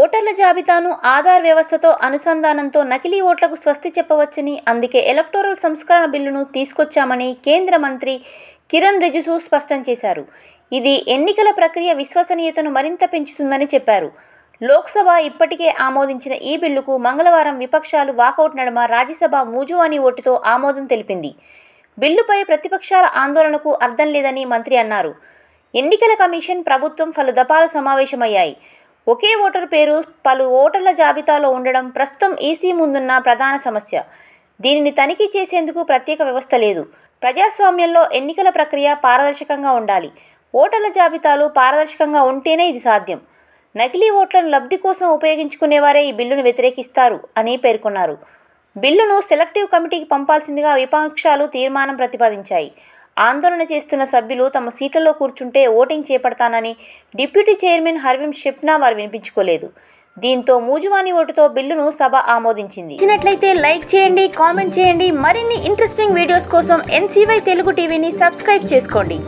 ఓటర్ల జాబితాను ఆధార్ వ్యవస్థతో అనుసంధానంతో నకిలీ ఓట్లకు స్వస్తి చెప్పవచ్చని అందుకే ఎలక్టోరల్ సంస్కరణ బిల్లును తీసుకొచ్చామని కేంద్ర మంత్రి కిరణ్ రిజిజు స్పష్టం చేశారు ఇది ఎన్నికల ప్రక్రియ విశ్వసనీయతను మరింత పెంచుతుందని చెప్పారు లోక్సభ ఇప్పటికే ఆమోదించిన ఈ బిల్లుకు మంగళవారం విపక్షాలు వాకౌట్ నడమ రాజ్యసభ మూజు అని ఓటుతో ఆమోదం తెలిపింది బిల్లుపై ప్రతిపక్షాల ఆందోళనకు అర్థం లేదని మంత్రి అన్నారు ఎన్నికల కమిషన్ ప్రభుత్వం పలు సమావేశమయ్యాయి ఒకే ఓటరు పేరు పలు ఓటర్ల జాబితాలో ఉండడం ప్రస్తుతం ఈసీ ముందున్న ప్రధాన సమస్య దీనిని తనిఖీ చేసేందుకు ప్రత్యేక వ్యవస్థ లేదు ప్రజాస్వామ్యంలో ఎన్నికల ప్రక్రియ పారదర్శకంగా ఉండాలి ఓటర్ల జాబితాలు పారదర్శకంగా ఉంటేనే ఇది సాధ్యం నకిలీ ఓట్లను లబ్ధి కోసం ఉపయోగించుకునేవారే ఈ బిల్లును వ్యతిరేకిస్తారు అని పేర్కొన్నారు బిల్లును సెలెక్టివ్ కమిటీకి పంపాల్సిందిగా విపక్షాలు తీర్మానం ప్రతిపాదించాయి ఆందోళన చేస్తున్న సభ్యులు తమ సీట్లలో కూర్చుంటే ఓటింగ్ చేపడతానని డిప్యూటీ చైర్మన్ హర్విం షెప్నా వారు వినిపించుకోలేదు దీంతో మూజువాని ఓటుతో బిల్లును సభ ఆమోదించింది ఇచ్చినట్లయితే లైక్ చేయండి కామెంట్ చేయండి మరిన్ని ఇంట్రెస్టింగ్ వీడియోస్ కోసం ఎన్సీవై తెలుగు టీవీని సబ్స్క్రైబ్ చేసుకోండి